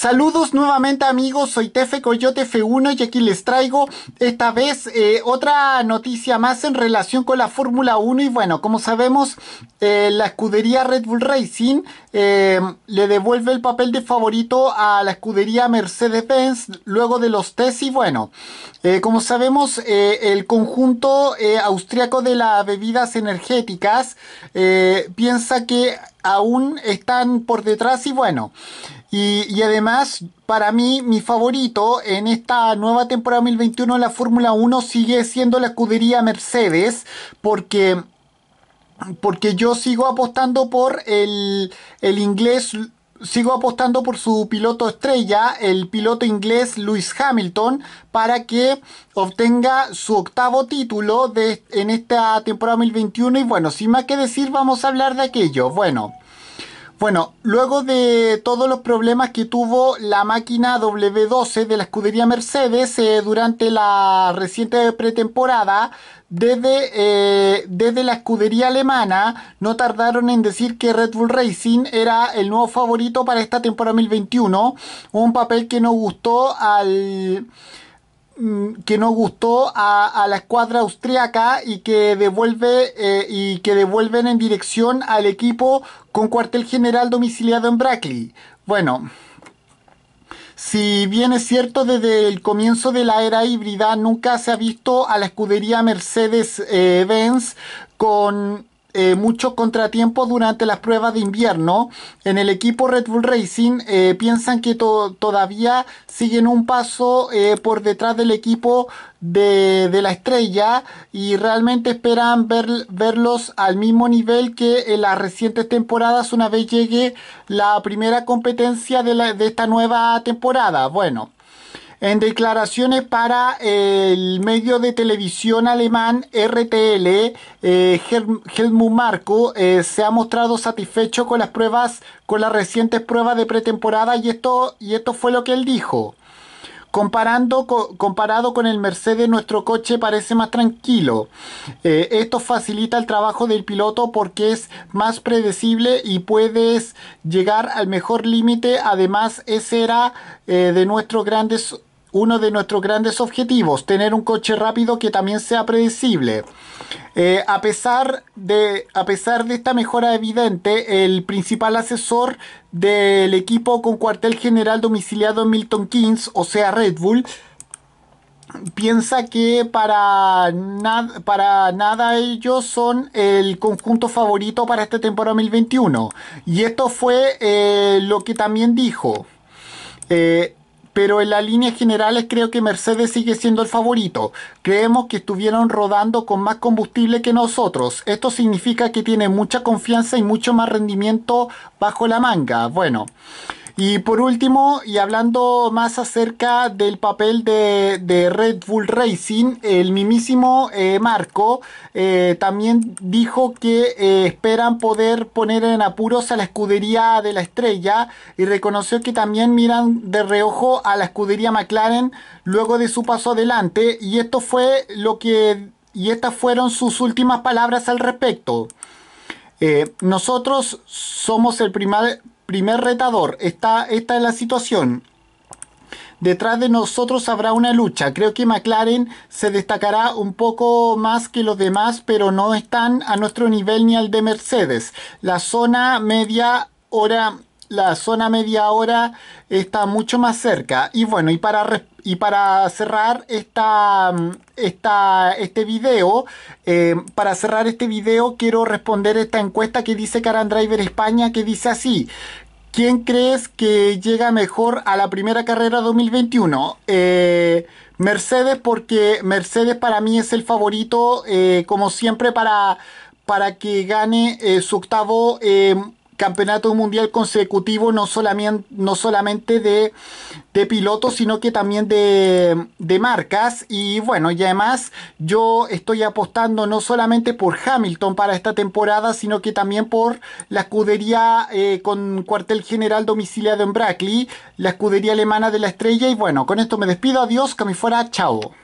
Saludos nuevamente amigos, soy Tefe Coyote F1 y aquí les traigo esta vez eh, otra noticia más en relación con la Fórmula 1 y bueno, como sabemos eh, la escudería Red Bull Racing eh, le devuelve el papel de favorito a la escudería Mercedes-Benz luego de los test y bueno, como sabemos el conjunto austriaco de las bebidas energéticas piensa que aún están por detrás y bueno, y, además, para mí, mi favorito en esta nueva temporada 2021 de la Fórmula 1 sigue siendo la escudería Mercedes, porque, porque yo sigo apostando por el, el inglés sigo apostando por su piloto estrella, el piloto inglés Lewis Hamilton, para que obtenga su octavo título de, en esta temporada 2021. Y bueno, sin más que decir, vamos a hablar de aquello. Bueno. Bueno, luego de todos los problemas que tuvo la máquina W12 de la escudería Mercedes eh, durante la reciente pretemporada, desde, eh, desde, la escudería alemana no tardaron en decir que Red Bull Racing era el nuevo favorito para esta temporada 2021, un papel que no gustó al... Mm, que no gustó a, la escuadra austriaca y que devuelve eh, y que devuelven en dirección al equipo con cuartel general domiciliado en Brackley. Bueno, si bien es cierto desde el comienzo de la era híbrida nunca se ha visto a la escudería Mercedes-Benz eh, con eh, muchos contratiempos durante las pruebas de invierno. En el equipo Red Bull Racing eh, piensan que todavía siguen un paso eh, por detrás del equipo de, la estrella y realmente esperan ver, verlos al mismo nivel que en las recientes temporadas una vez llegue la primera competencia de, de esta nueva temporada. Bueno. En declaraciones para el medio de televisión alemán RTL, eh, Helmut Marco eh, se ha mostrado satisfecho con las pruebas, con las recientes pruebas de pretemporada y esto, y esto fue lo que él dijo. Comparando, comparado con el Mercedes, nuestro coche parece más tranquilo. Eh, esto facilita el trabajo del piloto porque es más predecible y puedes llegar al mejor límite. Además, ese era de nuestros grandes uno de nuestros grandes objetivos, tener un coche rápido que también sea predecible. Eh, a, pesar de, a pesar de esta mejora evidente, el principal asesor del equipo con cuartel general domiciliado en Milton Keynes, o sea Red Bull, piensa que para, nada ellos son el conjunto favorito para esta temporada 2021. Y esto fue eh, lo que también dijo. Eh, pero en las líneas generales creo que Mercedes sigue siendo el favorito. Creemos que estuvieron rodando con más combustible que nosotros. Esto significa que tiene mucha confianza y mucho más rendimiento bajo la manga. Bueno. Y por último, y hablando más acerca del papel de, Red Bull Racing, el mismísimo eh, Marco eh, también dijo que eh, esperan poder poner en apuros a la escudería de la estrella y reconoció que también miran de reojo a la escudería McLaren luego de su paso adelante y esto fue lo que y estas fueron sus últimas palabras al respecto. nosotros somos el primer, primer retador. Está, esta es la situación. Detrás de nosotros habrá una lucha. Creo que McLaren se destacará un poco más que los demás, pero no están a nuestro nivel ni al de Mercedes. La zona media hora, la zona media hora está mucho más cerca. Y bueno, y para responder y para cerrar esta, mm, este video, eh, para cerrar este quiero responder esta encuesta que dice Driver España, que dice así. ¿Quién crees que llega mejor a la primera carrera 2021? Eh, Mercedes, porque Mercedes para mí es el favorito, eh, como siempre, para, para que gane su octavo campeonato mundial consecutivo no solamente, no solamente de, pilotos, sino que también de, marcas. Y bueno, y además yo estoy apostando no solamente por Hamilton para esta temporada, sino que también por la escudería eh, con cuartel general domiciliado en Brackley, la escudería alemana de la estrella. Y bueno, con esto me despido. Adiós, que me fuera. Chao.